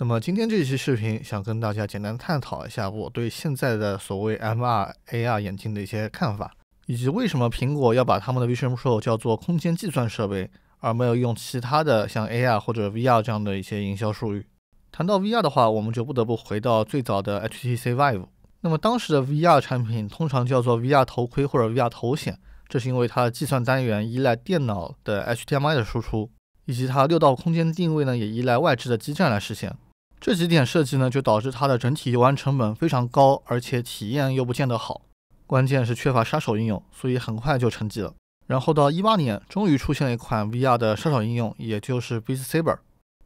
那么今天这期视频想跟大家简单探讨一下我对现在的所谓 M R A R 眼镜的一些看法，以及为什么苹果要把他们的 Vision Pro 叫做空间计算设备，而没有用其他的像 A R 或者 V R 这样的一些营销术语。谈到 V R 的话，我们就不得不回到最早的 H T C Vive。那么当时的 V R 产品通常叫做 V R 头盔或者 V R 头显，这是因为它的计算单元依赖电脑的 H D M I 的输出，以及它六道空间定位呢也依赖外置的基站来实现。这几点设计呢，就导致它的整体游玩成本非常高，而且体验又不见得好。关键是缺乏杀手应用，所以很快就沉寂了。然后到一八年，终于出现了一款 VR 的杀手应用，也就是 Beat Saber。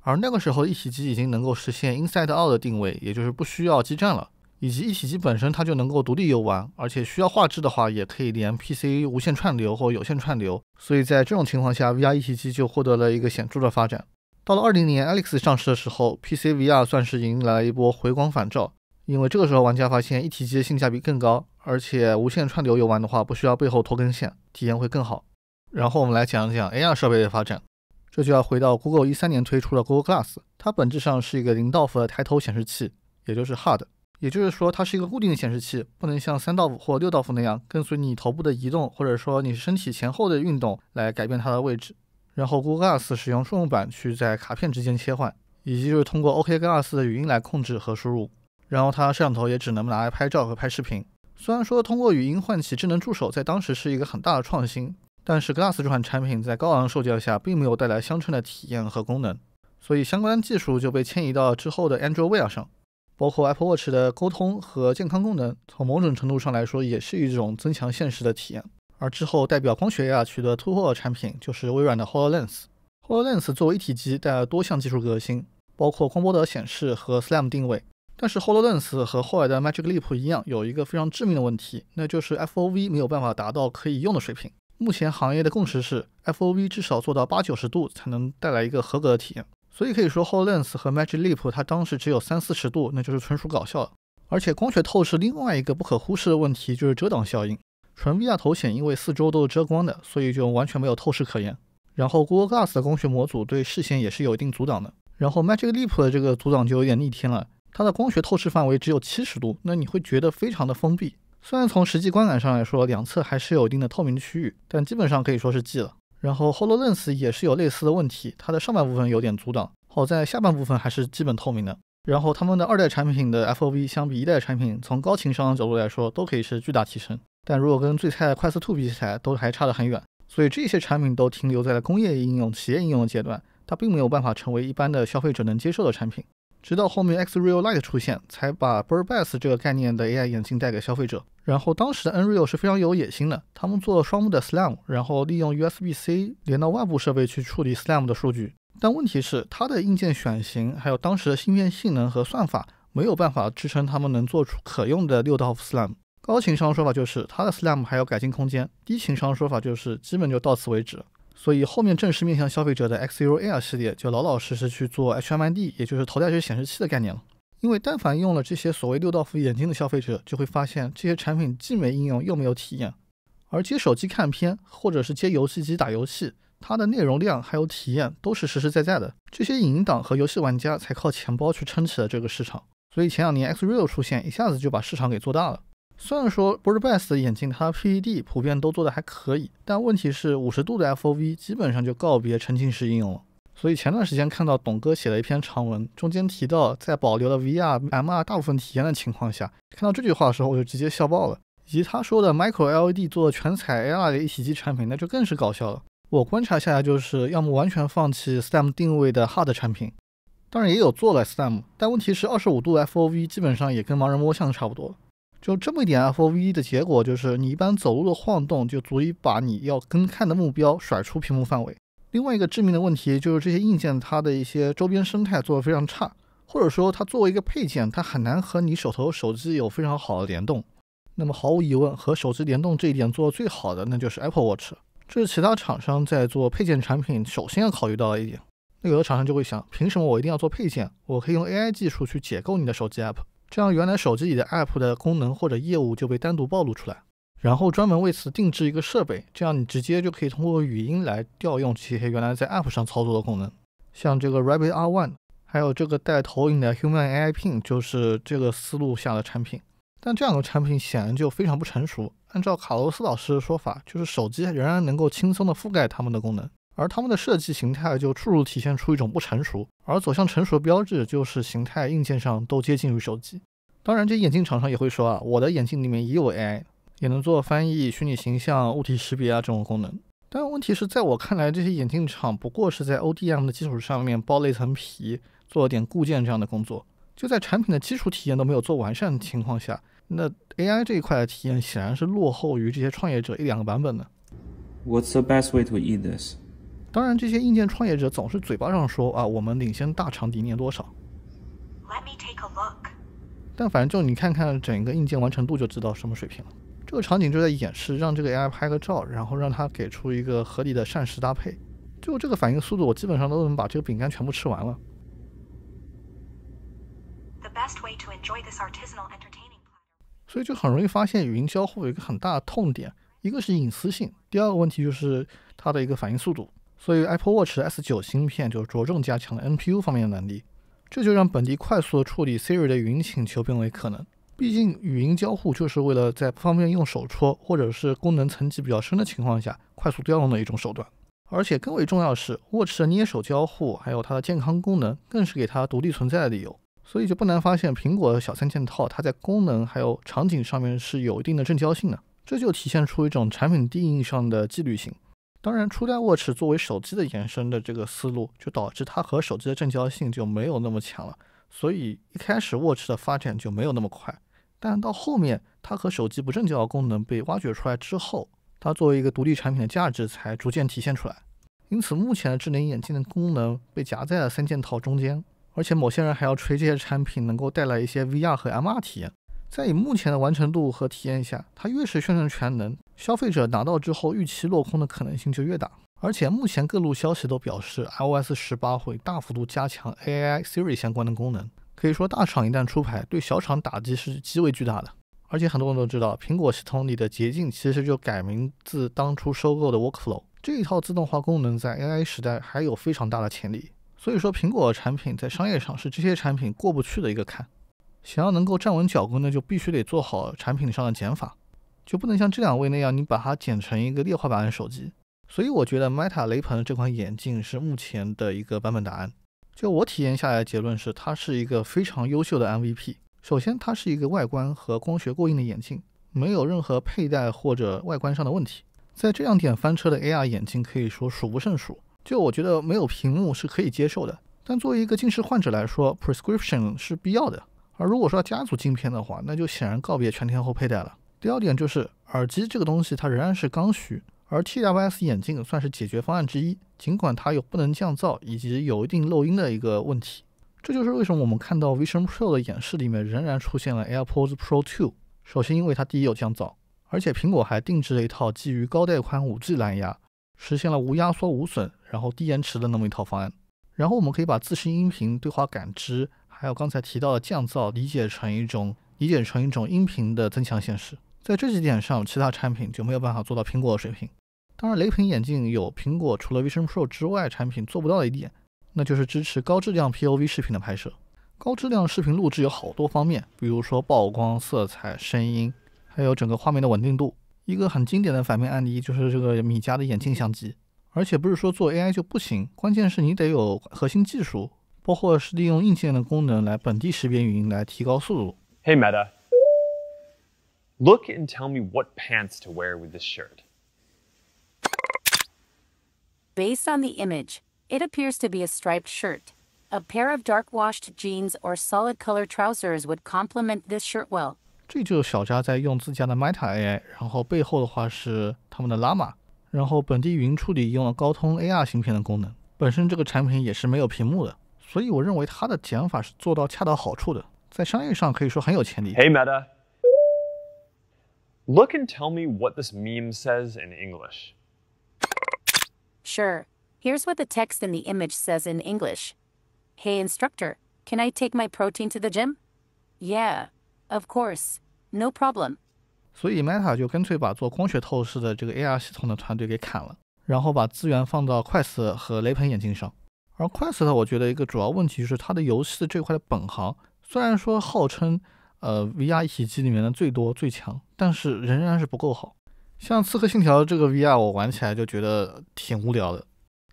而那个时候一体机已经能够实现 Inside Out 的定位，也就是不需要基站了，以及一体机本身它就能够独立游玩，而且需要画质的话也可以连 PC 无线串流或有线串流。所以在这种情况下，VR 一体机就获得了一个显著的发展。到了二零年，Alex 上市的时候，PC VR 算是迎来了一波回光返照，因为这个时候玩家发现一体机的性价比更高，而且无线串流游玩的话，不需要背后拖根线，体验会更好。然后我们来讲讲 AR 设备的发展，这就要回到 Google 一三年推出的 Google Glass，它本质上是一个零道 f 的抬头显示器，也就是 HUD，也就是说它是一个固定的显示器，不能像三 o f 或六道 f 那样跟随你头部的移动，或者说你身体前后的运动来改变它的位置。然后 Google Glass 使用触摸板去在卡片之间切换，以及就是通过 OK Glass 的语音来控制和输入。然后它摄像头也只能拿来拍照和拍视频。虽然说通过语音唤起智能助手在当时是一个很大的创新，但是 Glass 这款产品在高昂售价下并没有带来相称的体验和功能，所以相关技术就被迁移到之后的 Android Wear 上，包括 Apple Watch 的沟通和健康功能，从某种程度上来说也是一种增强现实的体验。而之后代表光学呀取得突破的产品就是微软的 Hololens。Hololens 作为一体机，带来多项技术革新，包括光波的显示和 SLAM 定位。但是 Hololens 和后来的 Magic Leap 一样，有一个非常致命的问题，那就是 FOV 没有办法达到可以用的水平。目前行业的共识是 FOV 至少做到八九十度才能带来一个合格的体验。所以可以说 Hololens 和 Magic Leap 它当时只有三四十度，那就是纯属搞笑。而且光学透视另外一个不可忽视的问题就是遮挡效应。纯 VR 头显因为四周都是遮光的，所以就完全没有透视可言。然后 Google Glass 的光学模组对视线也是有一定阻挡的。然后 Magic Leap 的这个阻挡就有点逆天了，它的光学透视范围只有七十度，那你会觉得非常的封闭。虽然从实际观感上来说，两侧还是有一定的透明区域，但基本上可以说是寂了。然后 HoloLens 也是有类似的问题，它的上半部分有点阻挡，好在下半部分还是基本透明的。然后他们的二代产品的 FOV 相比一代产品，从高情商角度来说，都可以是巨大提升。但如果跟最菜的快速兔比起来，都还差得很远。所以这些产品都停留在了工业应用、企业应用的阶段，它并没有办法成为一般的消费者能接受的产品。直到后面 X Real Light 出现，才把 b u r b e s 这个概念的 AI 眼镜带给消费者。然后当时的 N Real 是非常有野心的，他们做双目的 SLAM，然后利用 USB-C 连到外部设备去处理 SLAM 的数据。但问题是，它的硬件选型还有当时的芯片性能和算法，没有办法支撑他们能做出可用的六道 SLAM。高情商说法就是它的 SLAM 还有改进空间，低情商说法就是基本就到此为止。所以后面正式面向消费者的 XREAL 系列就老老实实去做 HMD，也就是头戴式显示器的概念了。因为但凡用了这些所谓六道夫眼镜的消费者，就会发现这些产品既没应用又没有体验。而接手机看片或者是接游戏机打游戏，它的内容量还有体验都是实实在在的。这些影音党和游戏玩家才靠钱包去撑起了这个市场。所以前两年 XREAL 出现，一下子就把市场给做大了。虽然说 b i r b e s e 的眼镜，它的 PPD 普遍都做的还可以，但问题是五十度的 FOV 基本上就告别沉浸式应用了。所以前段时间看到董哥写了一篇长文，中间提到在保留了 VR、MR 大部分体验的情况下，看到这句话的时候我就直接笑爆了。以及他说的 Micro LED 做全彩 AR 的一体机产品，那就更是搞笑了。我观察下来就是，要么完全放弃 STEM 定位的 hard 产品，当然也有做了 STEM，但问题是二十五度 FOV 基本上也跟盲人摸象差不多。就这么一点 FOV 的结果，就是你一般走路的晃动就足以把你要跟看的目标甩出屏幕范围。另外一个致命的问题就是这些硬件它的一些周边生态做的非常差，或者说它作为一个配件，它很难和你手头手机有非常好的联动。那么毫无疑问，和手机联动这一点做的最好的那就是 Apple Watch。这是其他厂商在做配件产品首先要考虑到的一点。那有的厂商就会想，凭什么我一定要做配件？我可以用 AI 技术去解构你的手机 App。这样，原来手机里的 App 的功能或者业务就被单独暴露出来，然后专门为此定制一个设备，这样你直接就可以通过语音来调用这些原来在 App 上操作的功能。像这个 Rabbit R One，还有这个带投影的 Human AI Pin，就是这个思路下的产品。但这两个产品显然就非常不成熟。按照卡洛斯老师的说法，就是手机仍然能够轻松的覆盖他们的功能。而他们的设计形态就处处体现出一种不成熟，而走向成熟的标志就是形态、硬件上都接近于手机。当然，这眼镜厂商也会说啊，我的眼镜里面也有 AI，也能做翻译、虚拟形象、物体识别啊这种功能。但问题是在我看来，这些眼镜厂不过是在 ODM 的基础上面包了一层皮，做了点固件这样的工作。就在产品的基础体验都没有做完善的情况下，那 AI 这一块的体验显然是落后于这些创业者一两个版本的。What's the best way to eat this? 当然，这些硬件创业者总是嘴巴上说啊，我们领先大厂一年多少。但反正就你看看整个硬件完成度就知道什么水平了。这个场景就在演示，让这个 AI 拍个照，然后让它给出一个合理的膳食搭配。就这个反应速度，我基本上都能把这个饼干全部吃完了。所以就很容易发现语音交互有一个很大的痛点，一个是隐私性，第二个问题就是它的一个反应速度。所以 Apple Watch S9 芯片就着重加强了 NPU 方面的能力，这就让本地快速处理 Siri 的语音请求变为可能。毕竟语音交互就是为了在不方便用手戳，或者是功能层级比较深的情况下，快速调用的一种手段。而且更为重要的是，Watch 的捏手交互还有它的健康功能，更是给它独立存在的理由。所以就不难发现，苹果的小三件套它在功能还有场景上面是有一定的正交性的，这就体现出一种产品定义上的纪律性。当然，初代 Watch 作为手机的延伸的这个思路，就导致它和手机的正交性就没有那么强了，所以一开始 Watch 的发展就没有那么快。但到后面，它和手机不正交的功能被挖掘出来之后，它作为一个独立产品的价值才逐渐体现出来。因此，目前的智能眼镜的功能被夹在了三件套中间，而且某些人还要吹这些产品能够带来一些 VR 和 MR 体验。在以目前的完成度和体验下，它越是宣传全能。消费者拿到之后，预期落空的可能性就越大。而且目前各路消息都表示，iOS 十八会大幅度加强 AI Siri 相关的功能。可以说，大厂一旦出牌，对小厂打击是极为巨大的。而且很多人都知道，苹果系统里的捷径其实就改名字当初收购的 Workflow 这一套自动化功能，在 AI 时代还有非常大的潜力。所以说，苹果产品在商业上是这些产品过不去的一个坎。想要能够站稳脚跟呢，就必须得做好产品上的减法。就不能像这两位那样，你把它剪成一个劣化版的手机。所以我觉得 Meta 雷朋这款眼镜是目前的一个版本答案。就我体验下来，结论是它是一个非常优秀的 MVP。首先，它是一个外观和光学过硬的眼镜，没有任何佩戴或者外观上的问题。在这样点翻车的 AR 眼镜，可以说数不胜数。就我觉得没有屏幕是可以接受的，但作为一个近视患者来说，prescription 是必要的。而如果说加组镜片的话，那就显然告别全天候佩戴了。第二点就是耳机这个东西，它仍然是刚需，而 TWS 眼镜算是解决方案之一，尽管它有不能降噪以及有一定漏音的一个问题。这就是为什么我们看到 Vision Pro 的演示里面仍然出现了 AirPods Pro 2。首先，因为它第一有降噪，而且苹果还定制了一套基于高带宽 5G 蓝牙，实现了无压缩无损，然后低延迟的那么一套方案。然后我们可以把自适应音频、对话感知，还有刚才提到的降噪，理解成一种理解成一种音频的增强现实。在这几点上，其他产品就没有办法做到苹果的水平。当然，雷朋眼镜有苹果除了 Vision Pro 之外产品做不到的一点，那就是支持高质量 POV 视频的拍摄。高质量视频录制有好多方面，比如说曝光、色彩、声音，还有整个画面的稳定度。一个很经典的反面案例就是这个米家的眼镜相机。而且不是说做 AI 就不行，关键是你得有核心技术，包括是利用硬件的功能来本地识别语音，来提高速度。Hey Meta。Look and tell me what pants to wear with this shirt. Based on the image, it appears to be a striped shirt. A pair of dark washed jeans or solid color trousers would complement this shirt well. 这就是小扎在用自家的 Meta AI，然后背后的话是他们的 Llama，然后本地云处理用了高通 AR 芯片的功能。本身这个产品也是没有屏幕的，所以我认为它的减法是做到恰到好处的，在商业上可以说很有潜力。Hey Meta。Look and tell me what this meme says in English. Sure. Here's what the text in the image says in English. Hey instructor, can I take my protein to the gym? Yeah, of course. No problem. 所以 Meta 就干脆把做光学透视的这个 AR 系统的团队给砍了，然后把资源放到 Quest 和雷朋眼镜上。而 Quest 我觉得一个主要问题就是它的游戏这块的本行，虽然说号称呃，VR 一体机里面的最多最强，但是仍然是不够好。像《刺客信条》这个 VR，我玩起来就觉得挺无聊的。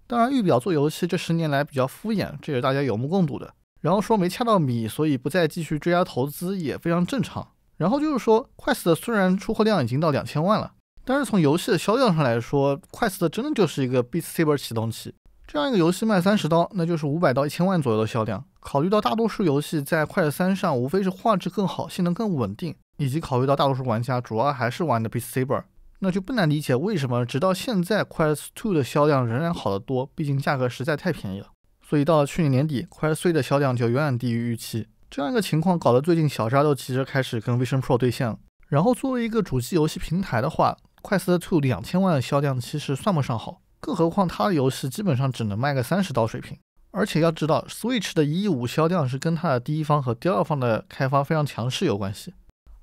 当然，预表做游戏这十年来比较敷衍，这也是大家有目共睹的。然后说没掐到米，所以不再继续追加投资也非常正常。然后就是说，Quest 虽然出货量已经到两千万了，但是从游戏的销量上来说，Quest 真的就是一个 Beast s a b e r 启动器。这样一个游戏卖三十刀，那就是五百到一千万左右的销量。考虑到大多数游戏在快 u 三上无非是画质更好、性能更稳定，以及考虑到大多数玩家主要还是玩的《b e r s a b e r 那就不难理解为什么直到现在 Quest Two 的销量仍然好得多。毕竟价格实在太便宜了。所以到了去年年底，Quest Three 的销量就远远低于预期。这样一个情况搞得最近小扎都急着开始跟 Vision Pro 对线了。然后作为一个主机游戏平台的话，Quest Two 两千万的销量其实算不上好。更何况他的游戏基本上只能卖个三十刀水平，而且要知道，Switch 的一亿五销量是跟它的第一方和第二方的开发非常强势有关系。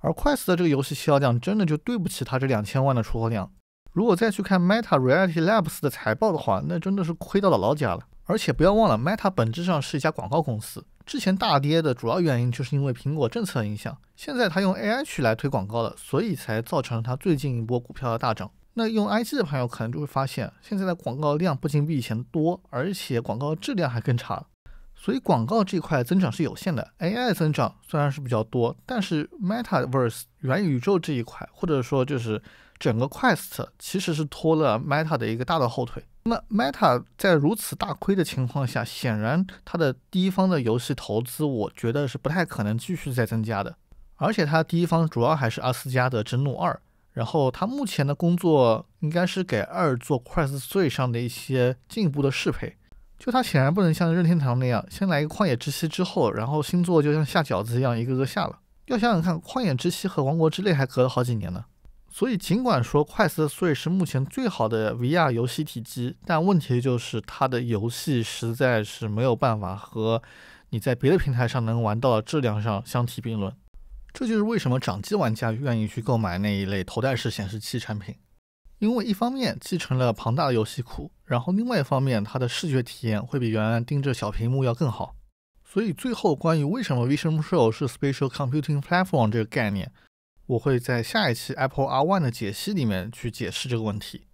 而 Quest 的这个游戏销量真的就对不起他这两千万的出货量。如果再去看 Meta Reality Labs 的财报的话，那真的是亏到了老家了。而且不要忘了，Meta 本质上是一家广告公司，之前大跌的主要原因就是因为苹果政策影响，现在他用 AI 去来推广告了，所以才造成了他最近一波股票的大涨。那用 IG 的朋友可能就会发现，现在的广告量不仅比以前多，而且广告质量还更差，所以广告这块增长是有限的。AI 增长虽然是比较多，但是 MetaVerse 元宇宙这一块，或者说就是整个 Quest 其实是拖了 Meta 的一个大的后腿。那么 Meta 在如此大亏的情况下，显然它的第一方的游戏投资，我觉得是不太可能继续再增加的。而且它第一方主要还是《阿斯加德之怒二》。然后他目前的工作应该是给二做 Quest 3上的一些进一步的适配。就他显然不能像任天堂那样，先来一个旷野之息之后，然后星座就像下饺子一样一个个下了。要想想看，旷野之息和王国之泪还隔了好几年呢。所以尽管说 Quest 3是目前最好的 VR 游戏体机，但问题就是它的游戏实在是没有办法和你在别的平台上能玩到的质量上相提并论。这就是为什么掌机玩家愿意去购买那一类头戴式显示器产品，因为一方面继承了庞大的游戏库，然后另外一方面它的视觉体验会比原来盯着小屏幕要更好。所以最后，关于为什么 Vision p r o 是 Spatial Computing Platform 这个概念，我会在下一期 Apple R One 的解析里面去解释这个问题。